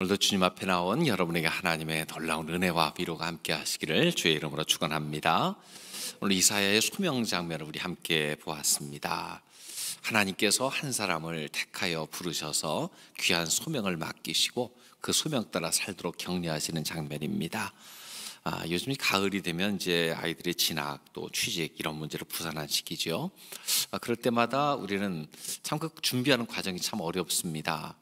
오늘도 주님 앞에 나온 여러분에게 하나님의 놀라운 은혜와 위로가 함께 하시기를 주의 이름으로 축원합니다. 오늘 이사야의 소명 장면을 우리 함께 보았습니다. 하나님께서 한 사람을 택하여 부르셔서 귀한 소명을 맡기시고 그 소명 따라 살도록 격려하시는 장면입니다. 아, 요즘 가을이 되면 이제 아이들의 진학 또 취직 이런 문제로 부산한 시기죠. 아, 그럴 때마다 우리는 참 그 준비하는 과정이 참 어렵습니다.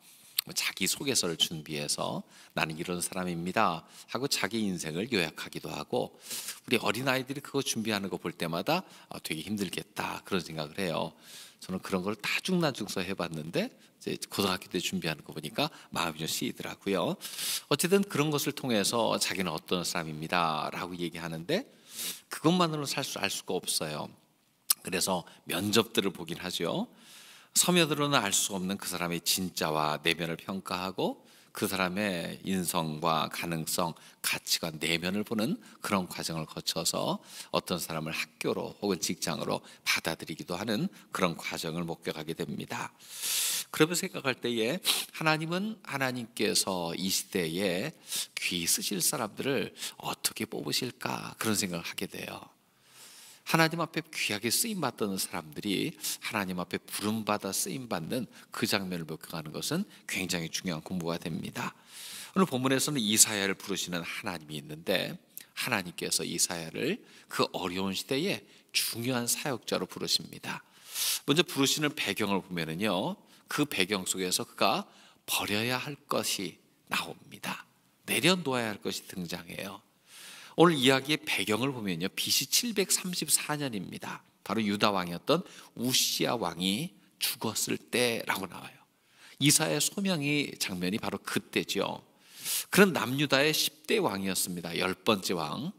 뭐 자기 소개서를 준비해서 나는 이런 사람입니다 하고 자기 인생을 요약하기도 하고 우리 어린 아이들이 그거 준비하는 거 볼 때마다 아, 되게 힘들겠다 그런 생각을 해요. 저는 그런 걸 다중나중서 해봤는데 이제 고등학교 때 준비하는 거 보니까 마음이 좀 쓰이더라고요. 어쨌든 그런 것을 통해서 자기는 어떤 사람입니다라고 얘기하는데 그것만으로 살수 알 수가 없어요. 그래서 면접들을 보긴 하죠. 서면들로는알수 없는 그 사람의 진짜와 내면을 평가하고 그 사람의 인성과 가능성, 가치관 내면을 보는 그런 과정을 거쳐서 어떤 사람을 학교로 혹은 직장으로 받아들이기도 하는 그런 과정을 목격하게 됩니다. 그러면 생각할 때에 하나님은 하나님께서 이 시대에 귀 쓰실 사람들을 어떻게 뽑으실까 그런 생각을 하게 돼요. 하나님 앞에 귀하게 쓰임 받던 사람들이 하나님 앞에 부름 받아 쓰임 받는 그 장면을 목격하는 것은 굉장히 중요한 공부가 됩니다. 오늘 본문에서는 이사야를 부르시는 하나님이 있는데 하나님께서 이사야를 그 어려운 시대에 중요한 사역자로 부르십니다. 먼저 부르시는 배경을 보면은요. 그 배경 속에서 그가 버려야 할 것이 나옵니다. 내려놓아야 할 것이 등장해요. 오늘 이야기의 배경을 보면요. BC 734년입니다. 바로 유다 왕이었던 우시아 왕이 죽었을 때라고 나와요. 이사의 소명이 장면이 바로 그때죠. 그는 남유다의 10대 왕이었습니다. 1번째 왕.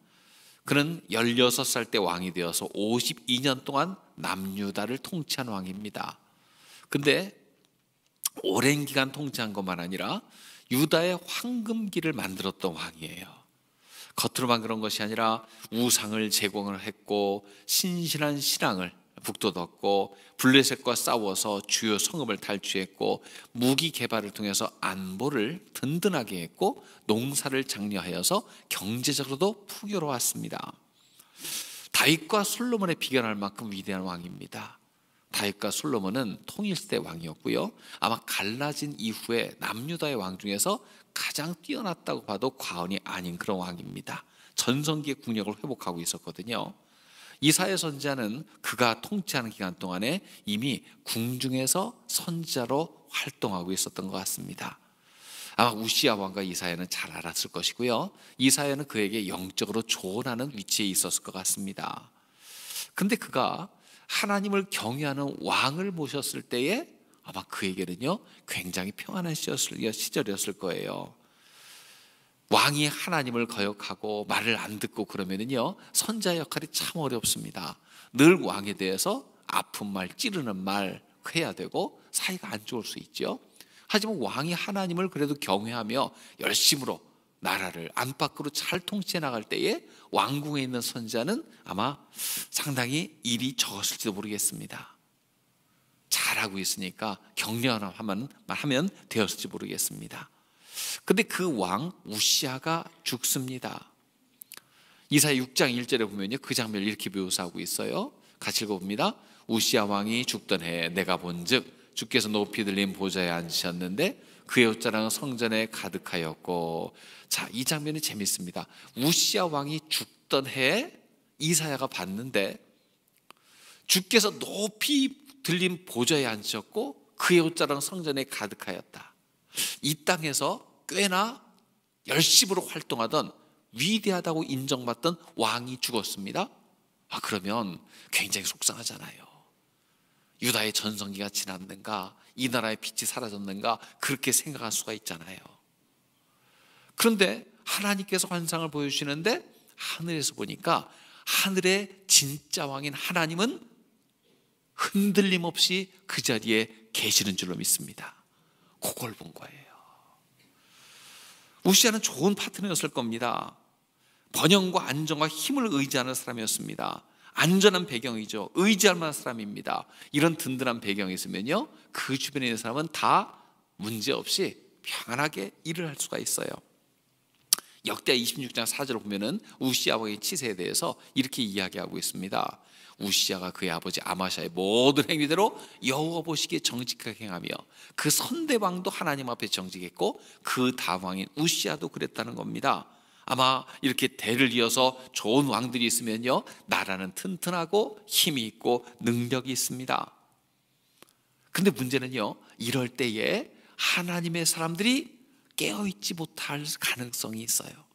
그는 16살 때 왕이 되어서 52년 동안 남유다를 통치한 왕입니다. 근데 오랜 기간 통치한 것만 아니라 유다의 황금기를 만들었던 왕이에요. 겉으로만 그런 것이 아니라 우상을 제공을 했고 신실한 신앙을 북돋았고 블레셋과 싸워서 주요 성읍을 탈취했고 무기 개발을 통해서 안보를 든든하게 했고 농사를 장려하여서 경제적으로도 풍요로웠습니다. 다윗과 솔로몬의 비견할 만큼 위대한 왕입니다. 다윗과 솔로몬은 통일 시대 왕이었고요. 아마 갈라진 이후에 남유다의 왕 중에서 가장 뛰어났다고 봐도 과언이 아닌 그런 왕입니다. 전성기의 국력을 회복하고 있었거든요. 이사의 선지자는 그가 통치하는 기간 동안에 이미 궁중에서 선지자로 활동하고 있었던 것 같습니다. 아마 우시아 왕과 이사야는 잘 알았을 것이고요. 이사야는 그에게 영적으로 조언하는 위치에 있었을 것 같습니다. 근데 그가 하나님을 경외하는 왕을 모셨을 때에 아마 그에게는요 굉장히 평안한 시절이었을 거예요. 왕이 하나님을 거역하고 말을 안 듣고 그러면은요 선자 역할이 참 어렵습니다. 늘 왕에 대해서 아픈 말, 찌르는 말 해야 되고 사이가 안 좋을 수 있죠. 하지만 왕이 하나님을 그래도 경외하며 열심으로 나라를 안팎으로 잘 통치해 나갈 때에 왕궁에 있는 선자는 아마 상당히 일이 적었을지도 모르겠습니다. 잘하고 있으니까 격려하면 하면 되었을지 모르겠습니다. 근데 그 왕 우시아가 죽습니다. 이사 6장 1절에 보면요. 그 장면을 이렇게 묘사하고 있어요. 같이 읽어봅니다. 우시아 왕이 죽던 해 내가 본즉 주께서 높이 들린 보좌에 앉으셨는데 그의 옷자락은 성전에 가득하였고 자, 이 장면이 재밌습니다. 우시아 왕이 죽던 해 이사야가 봤는데 주께서 높이 들림 보좌에 앉으셨고 그의 옷자랑 성전에 가득하였다. 이 땅에서 꽤나 열심으로 활동하던 위대하다고 인정받던 왕이 죽었습니다. 아, 그러면 굉장히 속상하잖아요. 유다의 전성기가 지났는가, 이 나라의 빛이 사라졌는가, 그렇게 생각할 수가 있잖아요. 그런데 하나님께서 환상을 보여주시는데 하늘에서 보니까 하늘의 진짜 왕인 하나님은 흔들림 없이 그 자리에 계시는 줄로 믿습니다. 그걸 본 거예요. 우시아는 좋은 파트너였을 겁니다. 번영과 안정과 힘을 의지하는 사람이었습니다. 안전한 배경이죠. 의지할 만한 사람입니다. 이런 든든한 배경이 있으면요. 그 주변에 있는 사람은 다 문제없이 편안하게 일을 할 수가 있어요. 역대 26장 4절을 보면 우시 아버지 치세에 대해서 이렇게 이야기하고 있습니다. 우시아가 그의 아버지 아마샤의 모든 행위대로 여호와 보시기에 정직하게 행하며 그선대방도 하나님 앞에 정직했고 그 다음 왕인 우시아도 그랬다는 겁니다. 아마 이렇게 대를 이어서 좋은 왕들이 있으면요 나라는 튼튼하고 힘이 있고 능력이 있습니다. 근데 문제는요 이럴 때에 하나님의 사람들이 깨어있지 못할 가능성이 있어요.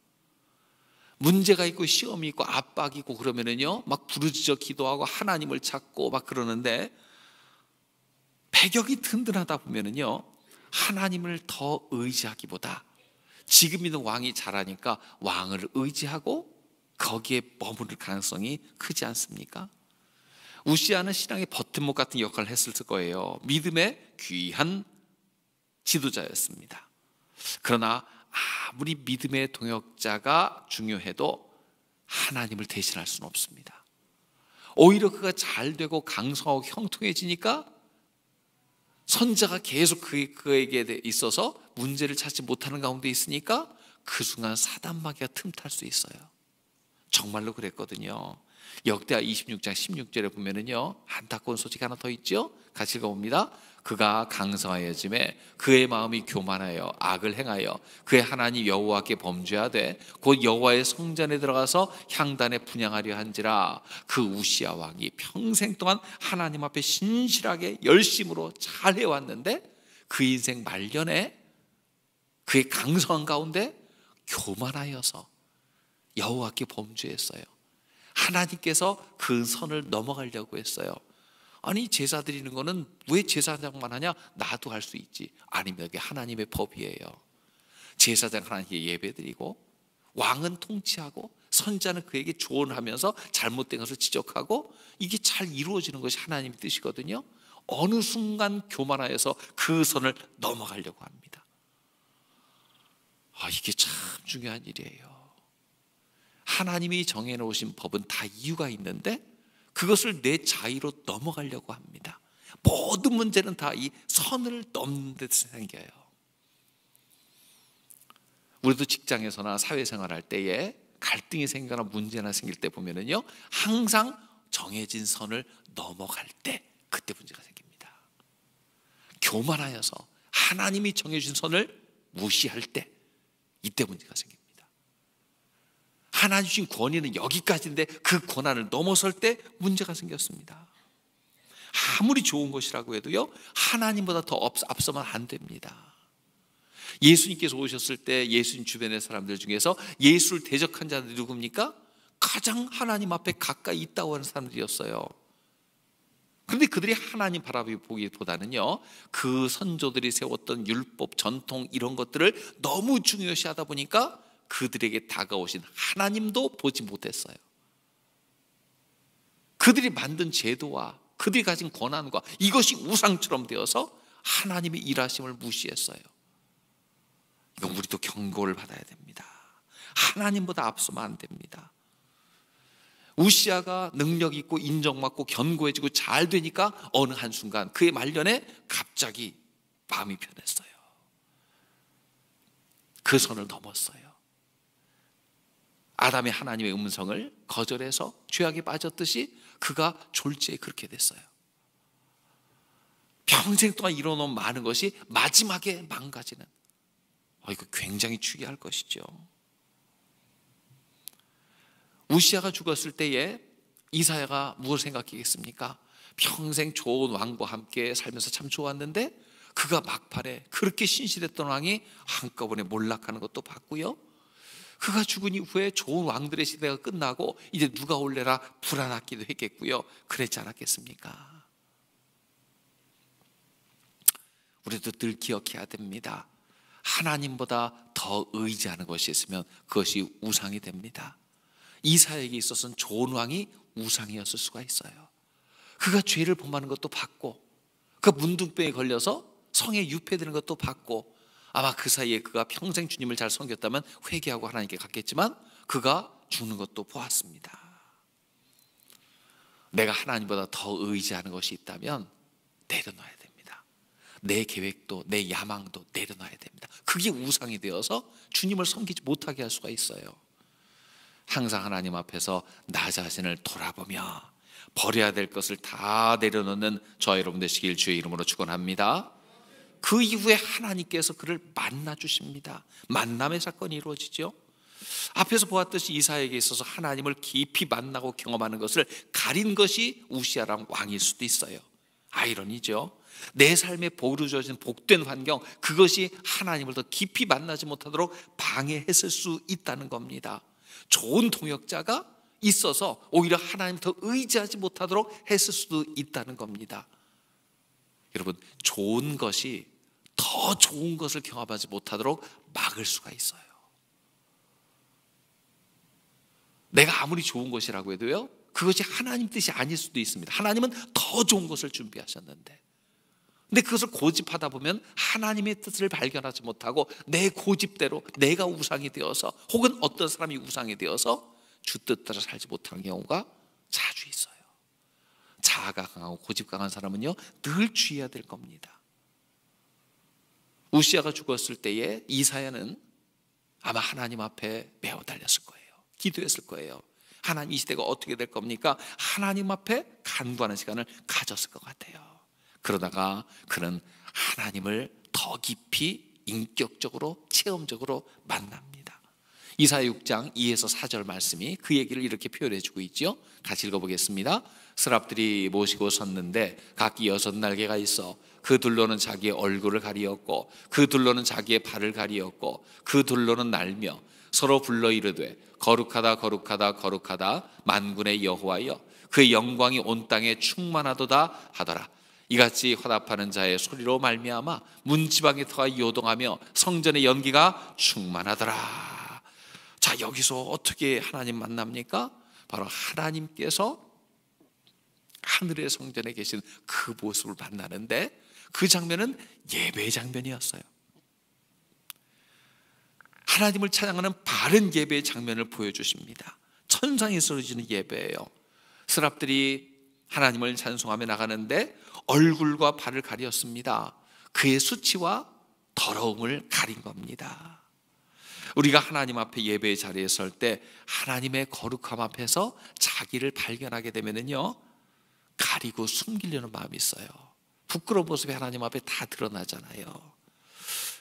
문제가 있고 시험이 있고 압박이 있고 그러면은요 막 부르짖어 기도하고 하나님을 찾고 막 그러는데 배격이 든든하다 보면은요 하나님을 더 의지하기보다 지금 있는 왕이 잘하니까 왕을 의지하고 거기에 머무를 가능성이 크지 않습니까? 우시아는 신앙의 버팀목 같은 역할을 했을 거예요. 믿음의 귀한 지도자였습니다. 그러나 아무리 믿음의 동역자가 중요해도 하나님을 대신할 수는 없습니다. 오히려 그가 잘 되고 강성하고 형통해지니까 선자가 계속 그, 그에게 있어서 문제를 찾지 못하는 가운데 있으니까 그 순간 사단마귀가 틈탈 수 있어요. 정말로 그랬거든요. 역대하 26장 16절에 보면은요 안타까운 소식 하나 더 있죠. 같이 읽어봅니다. 그가 강성하여짐에 그의 마음이 교만하여 악을 행하여 그의 하나님 여호와께 범죄하되 곧 여호와의 성전에 들어가서 향단에 분양하려 한지라 그 우시아 왕이 평생 동안 하나님 앞에 신실하게 열심으로 잘 해왔는데 그 인생 말년에 그의 강성한 가운데 교만하여서 여호와께 범죄했어요. 하나님께서 그 선을 넘어가려고 했어요. 아니 제사 드리는 거는 왜 제사장만 하냐? 나도 할 수 있지. 아니면 이게 하나님의 법이에요. 제사장 하나님께 예배드리고 왕은 통치하고 선자는 그에게 조언하면서 잘못된 것을 지적하고 이게 잘 이루어지는 것이 하나님의 뜻이거든요. 어느 순간 교만하여서 그 선을 넘어가려고 합니다. 아, 이게 참 중요한 일이에요. 하나님이 정해놓으신 법은 다 이유가 있는데 그것을 내 자의로 넘어가려고 합니다. 모든 문제는 다 이 선을 넘는 데 생겨요. 우리도 직장에서나 사회생활할 때에 갈등이 생겨나 문제나 생길 때 보면은요 항상 정해진 선을 넘어갈 때 그때 문제가 생깁니다. 교만하여서 하나님이 정해준 선을 무시할 때 이때 문제가 생깁니다. 하나님 주신 권위는 여기까지인데 그 권한을 넘어설 때 문제가 생겼습니다. 아무리 좋은 것이라고 해도요, 하나님보다 더 앞서면 안 됩니다. 예수님께서 오셨을 때 예수님 주변의 사람들 중에서 예수를 대적한 자들이 누굽니까? 가장 하나님 앞에 가까이 있다고 하는 사람들이었어요. 그런데 그들이 하나님 바라보기보다는요, 그 선조들이 세웠던 율법, 전통 이런 것들을 너무 중요시하다 보니까 그들에게 다가오신 하나님도 보지 못했어요. 그들이 만든 제도와 그들이 가진 권한과 이것이 우상처럼 되어서 하나님의 일하심을 무시했어요. 이거 그러니까 우리도 경고를 받아야 됩니다. 하나님보다 앞서면 안 됩니다. 우시아가 능력 있고 인정받고 견고해지고 잘 되니까 어느 한순간 그의 말년에 갑자기 마음이 변했어요. 그 선을 넘었어요. 아담이 하나님의 음성을 거절해서 죄악에 빠졌듯이 그가 졸지에 그렇게 됐어요. 평생 동안 이뤄놓은 많은 것이 마지막에 망가지는. 어, 이거 굉장히 추이할 것이죠. 우시아가 죽었을 때에 이사야가 무엇을 생각했겠습니까? 평생 좋은 왕과 함께 살면서 참 좋았는데 그가 막판에 그렇게 신실했던 왕이 한꺼번에 몰락하는 것도 봤고요. 그가 죽은 이후에 좋은 왕들의 시대가 끝나고 이제 누가 올래라 불안하기도 했겠고요. 그랬지 않았겠습니까? 우리도 늘 기억해야 됩니다. 하나님보다 더 의지하는 것이 있으면 그것이 우상이 됩니다. 이사에게 있어서는 좋은 왕이 우상이었을 수가 있어요. 그가 죄를 범하는 것도 받고, 그 문둥병에 걸려서 성에 유폐되는 것도 받고, 아마 그 사이에 그가 평생 주님을 잘 섬겼다면 회개하고 하나님께 갔겠지만 그가 죽는 것도 보았습니다. 내가 하나님보다 더 의지하는 것이 있다면 내려놔야 됩니다. 내 계획도 내 야망도 내려놔야 됩니다. 그게 우상이 되어서 주님을 섬기지 못하게 할 수가 있어요. 항상 하나님 앞에서 나 자신을 돌아보며 버려야 될 것을 다 내려놓는 저 여러분 되시길 주의 이름으로 축원합니다. 그 이후에 하나님께서 그를 만나 주십니다. 만남의 사건이 이루어지죠. 앞에서 보았듯이 이사에게 있어서 하나님을 깊이 만나고 경험하는 것을 가린 것이 우시아랑 왕일 수도 있어요. 아이러니죠. 내 삶에 보루져진 복된 환경 그것이 하나님을 더 깊이 만나지 못하도록 방해했을 수 있다는 겁니다. 좋은 동역자가 있어서 오히려 하나님 더 의지하지 못하도록 했을 수도 있다는 겁니다. 여러분 좋은 것이 더 좋은 것을 경험하지 못하도록 막을 수가 있어요. 내가 아무리 좋은 것이라고 해도요, 그것이 하나님 뜻이 아닐 수도 있습니다. 하나님은 더 좋은 것을 준비하셨는데. 근데 그것을 고집하다 보면 하나님의 뜻을 발견하지 못하고 내 고집대로 내가 우상이 되어서 혹은 어떤 사람이 우상이 되어서 주 뜻대로 살지 못한 경우가 자주 있어요. 자아가 강하고 고집 강한 사람은요, 늘 주의해야 될 겁니다. 우시아가 죽었을 때에 이사야는 아마 하나님 앞에 매어 달렸을 거예요. 기도했을 거예요. 하나님 이 시대가 어떻게 될 겁니까? 하나님 앞에 간구하는 시간을 가졌을 것 같아요. 그러다가 그는 하나님을 더 깊이 인격적으로 체험적으로 만납니다. 이사 6장 2에서 4절 말씀이 그 얘기를 이렇게 표현해 주고 있죠. 같이 읽어 보겠습니다. 스랍들이 모시고 섰는데 각기 여섯 날개가 있어 그 둘로는 자기의 얼굴을 가리었고 그 둘로는 자기의 발을 가리었고 그 둘로는 날며 서로 불러 이르되 거룩하다 거룩하다 거룩하다 만군의 여호와여 그의 영광이 온 땅에 충만하도다 하더라 이같이 화답하는 자의 소리로 말미암아 문지방이 터가 요동하며 성전의 연기가 충만하더라 자, 여기서 어떻게 하나님 만납니까? 바로 하나님께서 하늘의 성전에 계신 그 모습을 만나는데 그 장면은 예배 장면이었어요. 하나님을 찬양하는 바른 예배의 장면을 보여주십니다. 천상에 쓰러지는 예배예요. 스랍들이 하나님을 찬송하며 나가는데 얼굴과 발을 가렸습니다. 그의 수치와 더러움을 가린 겁니다. 우리가 하나님 앞에 예배의 자리에 설 때 하나님의 거룩함 앞에서 자기를 발견하게 되면은요 가리고 숨기려는 마음이 있어요. 부끄러운 모습이 하나님 앞에 다 드러나잖아요.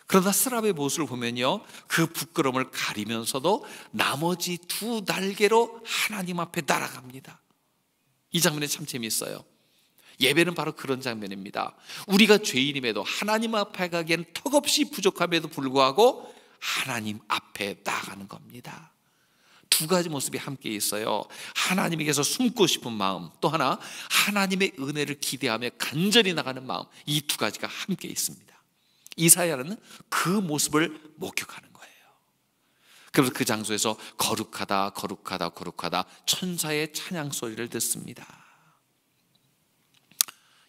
그러다 스라의 모습을 보면요 그 부끄러움을 가리면서도 나머지 두 날개로 하나님 앞에 날아갑니다. 이 장면이 참 재미있어요. 예배는 바로 그런 장면입니다. 우리가 죄인임에도 하나님 앞에 가기엔 턱없이 부족함에도 불구하고 하나님 앞에 나가는 겁니다. 두 가지 모습이 함께 있어요. 하나님에게서 숨고 싶은 마음, 또 하나 하나님의 은혜를 기대하며 간절히 나가는 마음. 이 두 가지가 함께 있습니다. 이사야는 그 모습을 목격하는 거예요. 그래서 그 장소에서 거룩하다, 거룩하다, 거룩하다 천사의 찬양 소리를 듣습니다.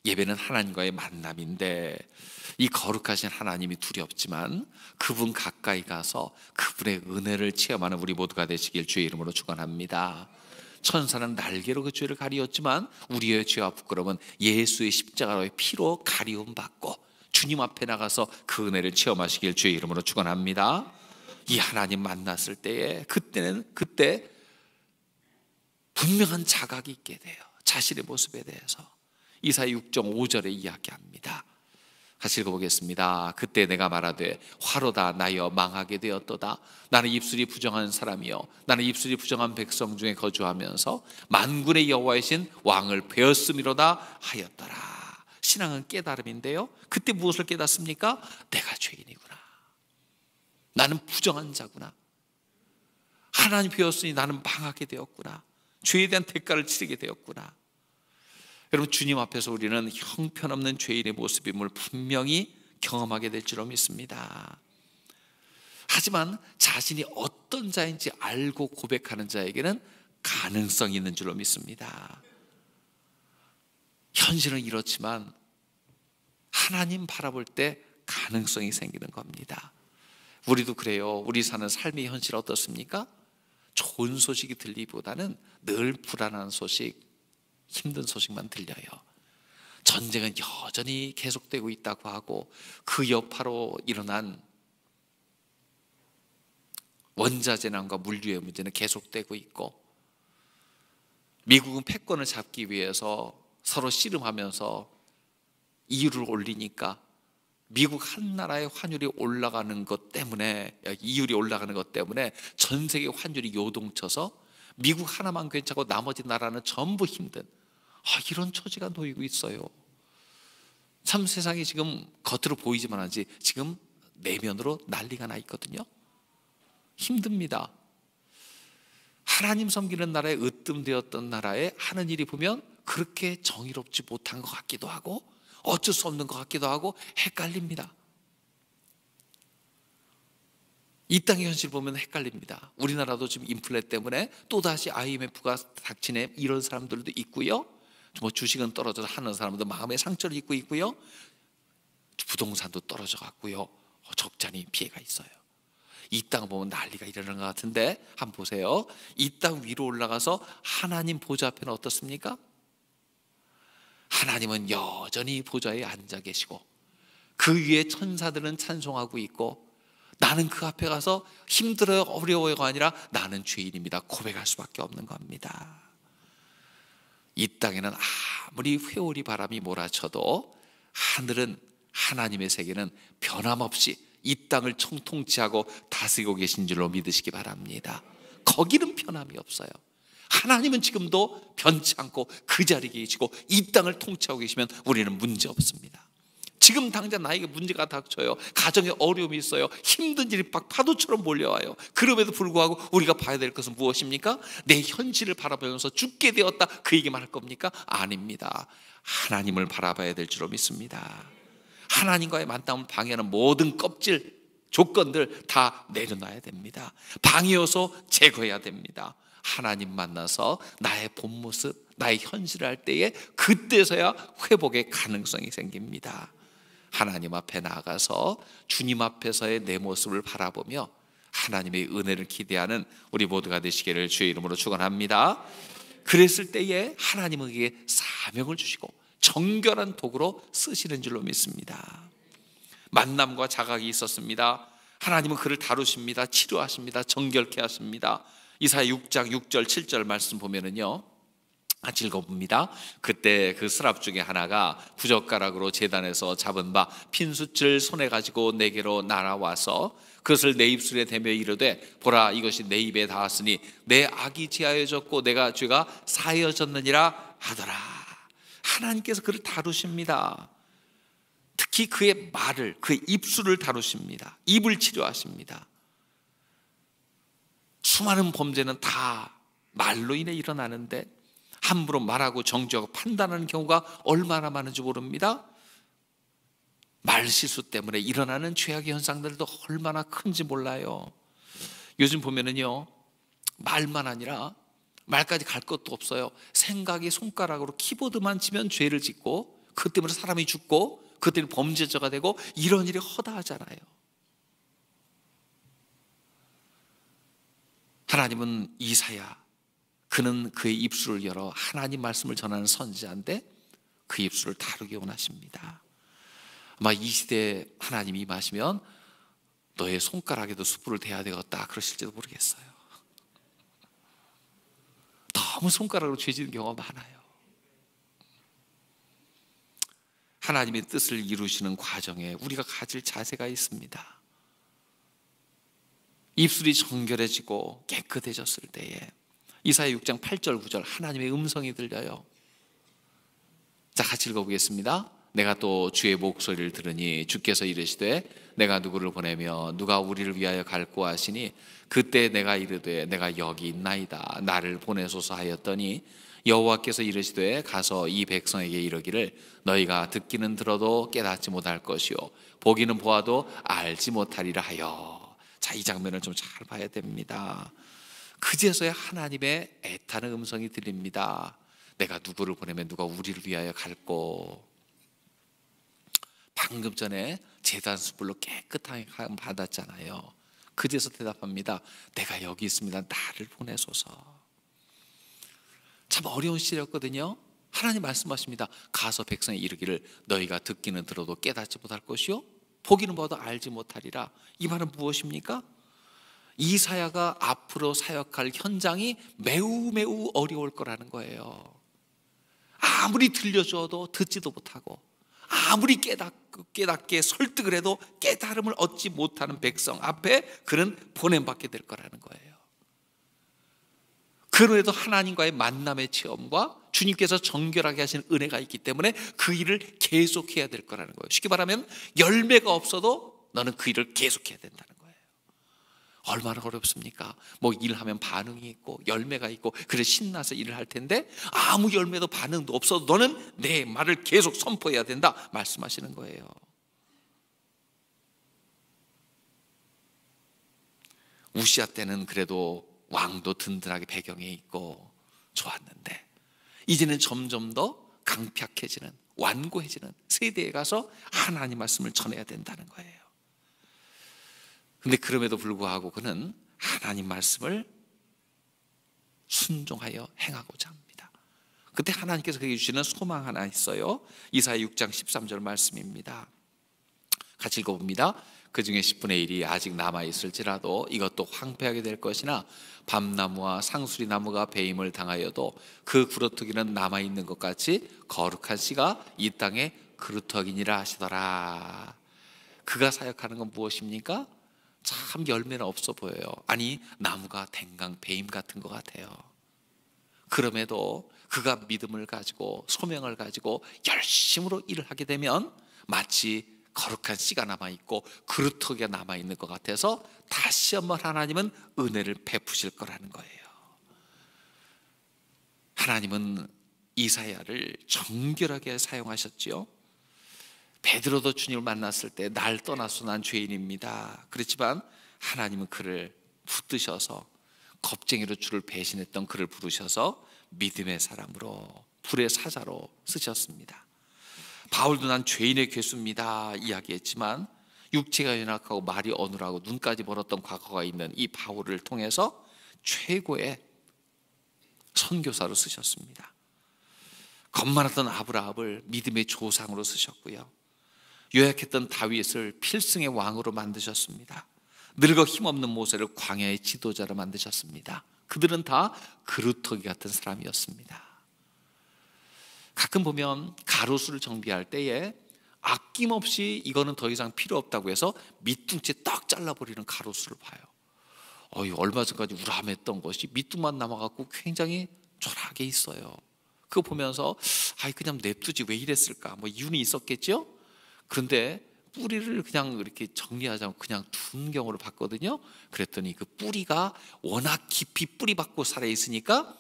예배는 하나님과의 만남인데 이 거룩하신 하나님이 두렵지만 그분 가까이 가서 그분의 은혜를 체험하는 우리 모두가 되시길 주의 이름으로 축원합니다. 천사는 날개로 그 죄를 가리웠지만 우리의 죄와 부끄러움은 예수의 십자가로의 피로 가리움 받고 주님 앞에 나가서 그 은혜를 체험하시길 주의 이름으로 축원합니다. 이 하나님 만났을 때에 그때는 그때 분명한 자각이 있게 돼요. 자신의 모습에 대해서 이사 6 5절에 이야기합니다. 같이 읽어보겠습니다. 그때 내가 말하되 화로다 나여 망하게 되었도다. 나는 입술이 부정한 사람이요 나는 입술이 부정한 백성 중에 거주하면서 만군의 여호와이신 왕을 배었음이로다 하였더라. 신앙은 깨달음인데요. 그때 무엇을 깨닫습니까? 내가 죄인이구나. 나는 부정한 자구나. 하나님 배었으니 나는 망하게 되었구나. 죄에 대한 대가를 치르게 되었구나. 여러분 주님 앞에서 우리는 형편없는 죄인의 모습임을 분명히 경험하게 될 줄로 믿습니다. 하지만 자신이 어떤 자인지 알고 고백하는 자에게는 가능성이 있는 줄로 믿습니다. 현실은 이렇지만 하나님 바라볼 때 가능성이 생기는 겁니다. 우리도 그래요. 우리 사는 삶의 현실 어떻습니까? 좋은 소식이 들리보다는 늘 불안한 소식, 힘든 소식만 들려요. 전쟁은 여전히 계속되고 있다고 하고 그 여파로 일어난 원자 재난과 물류의 문제는 계속되고 있고 미국은 패권을 잡기 위해서 서로 씨름하면서 이유를 올리니까 미국 한 나라의 환율이 올라가는 것 때문에 이율이 올라가는 것 때문에 전 세계 환율이 요동쳐서 미국 하나만 괜찮고 나머지 나라는 전부 힘든 아, 이런 처지가 놓이고 있어요. 참 세상이 지금 겉으로 보이지만 하지 지금 내면으로 난리가 나 있거든요. 힘듭니다. 하나님 섬기는 나라에 으뜸되었던 나라에 하는 일이 보면 그렇게 정의롭지 못한 것 같기도 하고 어쩔 수 없는 것 같기도 하고 헷갈립니다. 이 땅의 현실 보면 헷갈립니다. 우리나라도 지금 인플레 때문에 또다시 IMF가 닥치네 이런 사람들도 있고요. 뭐 주식은 떨어져서 하는 사람도 마음의 상처를 입고 있고요. 부동산도 떨어져 갔고요. 어, 적잖이 피해가 있어요. 이 땅 보면 난리가 일어나는 것 같은데 한번 보세요. 이 땅 위로 올라가서 하나님 보좌 앞에는 어떻습니까? 하나님은 여전히 보좌에 앉아 계시고 그 위에 천사들은 찬송하고 있고 나는 그 앞에 가서 힘들어요 어려워요가 아니라 나는 죄인입니다 고백할 수밖에 없는 겁니다 이 땅에는 아무리 회오리 바람이 몰아쳐도 하늘은 하나님의 세계는 변함없이 이 땅을 총통치하고 다스리고 계신 줄로 믿으시기 바랍니다. 거기는 변함이 없어요. 하나님은 지금도 변치 않고 그 자리에 계시고 이 땅을 통치하고 계시면 우리는 문제 없습니다. 지금 당장 나에게 문제가 닥쳐요. 가정에 어려움이 있어요. 힘든 일이 막 파도처럼 몰려와요. 그럼에도 불구하고 우리가 봐야 될 것은 무엇입니까? 내 현실을 바라보면서 죽게 되었다 그 얘기만 할 겁니까? 아닙니다. 하나님을 바라봐야 될 줄로 믿습니다. 하나님과의 만남을 방해하는 모든 껍질, 조건들 다 내려놔야 됩니다. 방해요서 제거해야 됩니다. 하나님 만나서 나의 본 모습, 나의 현실을 할 때에 그때서야 회복의 가능성이 생깁니다. 하나님 앞에 나아가서 주님 앞에서의 내 모습을 바라보며 하나님의 은혜를 기대하는 우리 모두가 되시기를 주의 이름으로 축원합니다. 그랬을 때에 하나님에게 사명을 주시고 정결한 도구로 쓰시는 줄로 믿습니다. 만남과 자각이 있었습니다. 하나님은 그를 다루십니다. 치료하십니다. 정결케 하십니다. 이사 6장 6절 7절 말씀 보면은요. 아, 즐겁습니다. 그때 그 스랍 중에 하나가 부젓가락으로 재단해서 잡은 바 핀숯을 손에 가지고 내게로 날아와서 그것을 내 입술에 대며 이르되 보라 이것이 내 입에 닿았으니 내 악이 지하여졌고 내가 죄가 사여졌느니라 하더라. 하나님께서 그를 다루십니다. 특히 그의 말을 그의 입술을 다루십니다. 입을 치료하십니다. 수많은 범죄는 다 말로 인해 일어나는데 함부로 말하고 정죄하고 판단하는 경우가 얼마나 많은지 모릅니다. 말 실수 때문에 일어나는 죄악의 현상들도 얼마나 큰지 몰라요. 요즘 보면은요, 말만 아니라 말까지 갈 것도 없어요. 생각이 손가락으로 키보드만 치면 죄를 짓고, 그 때문에 사람이 죽고, 그 때문에 범죄자가 되고, 이런 일이 허다하잖아요. 하나님은 이사야, 그는 그의 입술을 열어 하나님 말씀을 전하는 선지자인데 그 입술을 다루게 원하십니다. 아마 이 시대에 하나님이 임시면 너의 손가락에도 숯불을 대야 되겠다 그러실지도 모르겠어요. 너무 손가락으로 죄지는 경우가 많아요. 하나님의 뜻을 이루시는 과정에 우리가 가질 자세가 있습니다. 입술이 정결해지고 깨끗해졌을 때에 이사의 6장 8절 9절 하나님의 음성이 들려요. 자 같이 읽어보겠습니다. 내가 또 주의 목소리를 들으니 주께서 이르시되 내가 누구를 보내며 누가 우리를 위하여 갈고 하시니 그때 내가 이르되 내가 여기 있나이다 나를 보내소서 하였더니 여호와께서 이르시되 가서 이 백성에게 이르기를 너희가 듣기는 들어도 깨닫지 못할 것이요 보기는 보아도 알지 못하리라 하여 자 이 장면을 좀 잘 봐야 됩니다. 그제서야 하나님의 애타는 음성이 들립니다. 내가 누구를 보내면 누가 우리를 위하여 갈꼬. 방금 전에 재단 수불로 깨끗하게 받았잖아요. 그제서 대답합니다. 내가 여기 있습니다. 나를 보내소서. 참 어려운 시대였거든요. 하나님 말씀하십니다. 가서 백성에 이르기를 너희가 듣기는 들어도 깨닫지 못할 것이요 보기는 봐도 알지 못하리라. 이 말은 무엇입니까? 이사야가 앞으로 사역할 현장이 매우 매우 어려울 거라는 거예요. 아무리 들려줘도 듣지도 못하고 아무리 깨닫, 깨닫게 설득을 해도 깨달음을 얻지 못하는 백성 앞에 그는 보냄받게 될 거라는 거예요. 그럼도 하나님과의 만남의 체험과 주님께서 정결하게 하신 은혜가 있기 때문에 그 일을 계속해야 될 거라는 거예요. 쉽게 말하면 열매가 없어도 너는 그 일을 계속해야 된다는 얼마나 어렵습니까? 뭐 일하면 반응이 있고 열매가 있고 그래 신나서 일을 할 텐데 아무 열매도 반응도 없어도 너는 내 말을 계속 선포해야 된다 말씀하시는 거예요. 우시아 때는 그래도 왕도 든든하게 배경에 있고 좋았는데 이제는 점점 더 강팍해지는 완고해지는 세대에 가서 하나님 말씀을 전해야 된다는 거예요. 근데 그럼에도 불구하고 그는 하나님 말씀을 순종하여 행하고자 합니다. 그때 하나님께서 그에게 주시는 소망 하나 있어요. 이사 6장 13절 말씀입니다. 같이 읽어봅니다. 그 중에 10분의 1이 아직 남아있을지라도 이것도 황폐하게 될 것이나 밤나무와 상수리나무가 배임을 당하여도 그 구루터기는 남아있는 것 같이 거룩한 씨가 이 땅에 그루터기니라 하시더라. 그가 사역하는 건 무엇입니까? 참 열매는 없어 보여요. 아니 나무가 댕강 배임 같은 것 같아요. 그럼에도 그가 믿음을 가지고 소명을 가지고 열심으로 일을 하게 되면 마치 거룩한 씨가 남아 있고 그루터기가 남아 있는 것 같아서 다시 한번 하나님은 은혜를 베푸실 거라는 거예요. 하나님은 이사야를 정결하게 사용하셨지요. 베드로도 주님을 만났을 때 날 떠나서 난 죄인입니다. 그렇지만 하나님은 그를 붙드셔서 겁쟁이로 주를 배신했던 그를 부르셔서 믿음의 사람으로 불의 사자로 쓰셨습니다. 바울도 난 죄인의 괴수입니다. 이야기했지만 육체가 연약하고 말이 어눌하고 눈까지 멀었던 과거가 있는 이 바울을 통해서 최고의 선교사로 쓰셨습니다. 겁 많았던 아브라함을 믿음의 조상으로 쓰셨고요. 요약했던 다윗을 필승의 왕으로 만드셨습니다. 늙어 힘없는 모세를 광야의 지도자로 만드셨습니다. 그들은 다 그루터기 같은 사람이었습니다. 가끔 보면 가로수를 정비할 때에 아낌없이 이거는 더 이상 필요 없다고 해서 밑둥째 딱 잘라버리는 가로수를 봐요. 어이 얼마 전까지 우람했던 것이 밑둥만 남아갖고 굉장히 절하게 있어요. 그거 보면서 아이 그냥 냅두지 왜 이랬을까? 뭐 이유는 있었겠죠? 그런데 뿌리를 그냥 이렇게 정리하자면 그냥 둔경으로 봤거든요. 그랬더니 그 뿌리가 워낙 깊이 뿌리 박고 살아 있으니까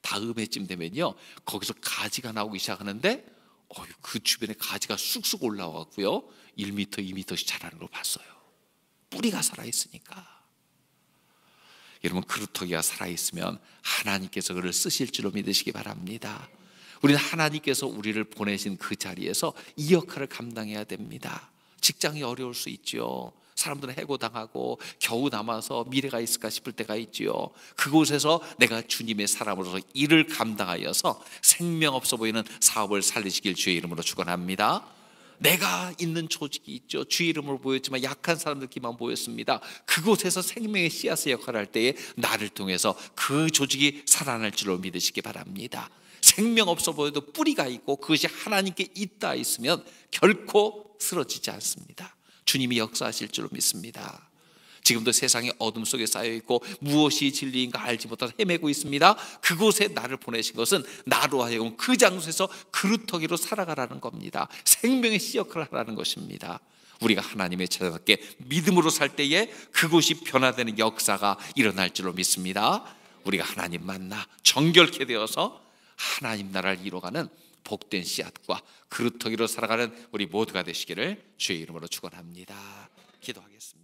다음에쯤 되면요. 거기서 가지가 나오기 시작하는데 어휴, 그 주변에 가지가 쑥쑥 올라왔고요. 1미터2미터씩 자라는 걸 봤어요. 뿌리가 살아 있으니까. 여러분 그루터기가 살아 있으면 하나님께서 그를 쓰실 줄로 믿으시기 바랍니다. 우리는 하나님께서 우리를 보내신 그 자리에서 이 역할을 감당해야 됩니다. 직장이 어려울 수있지 사람들은 해고당하고 겨우 남아서 미래가 있을까 싶을 때가 있지요. 그곳에서 내가 주님의 사람으로서 일을 감당하여서 생명 없어 보이는 사업을 살리시길 주의 이름으로 축원합니다. 내가 있는 조직이 있죠. 주 이름으로 보였지만 약한 사람들끼만 보였습니다. 그곳에서 생명의 씨앗의 역할을 할 때에 나를 통해서 그 조직이 살아날 줄로 믿으시기 바랍니다. 생명 없어 보여도 뿌리가 있고 그것이 하나님께 있다 있으면 결코 쓰러지지 않습니다. 주님이 역사하실 줄 믿습니다. 지금도 세상의 어둠 속에 쌓여 있고 무엇이 진리인가 알지 못하 헤매고 있습니다. 그곳에 나를 보내신 것은 나로 하여금 그 장소에서 그루터기로 살아가라는 겁니다. 생명의 씨 역할을 하라는 것입니다. 우리가 하나님의 자녀답게 믿음으로 살 때에 그곳이 변화되는 역사가 일어날 줄로 믿습니다. 우리가 하나님 만나 정결케 되어서 하나님 나라를 이뤄가는 복된 씨앗과 그루터기로 살아가는 우리 모두가 되시기를 주의 이름으로 축원합니다. 기도하겠습니다.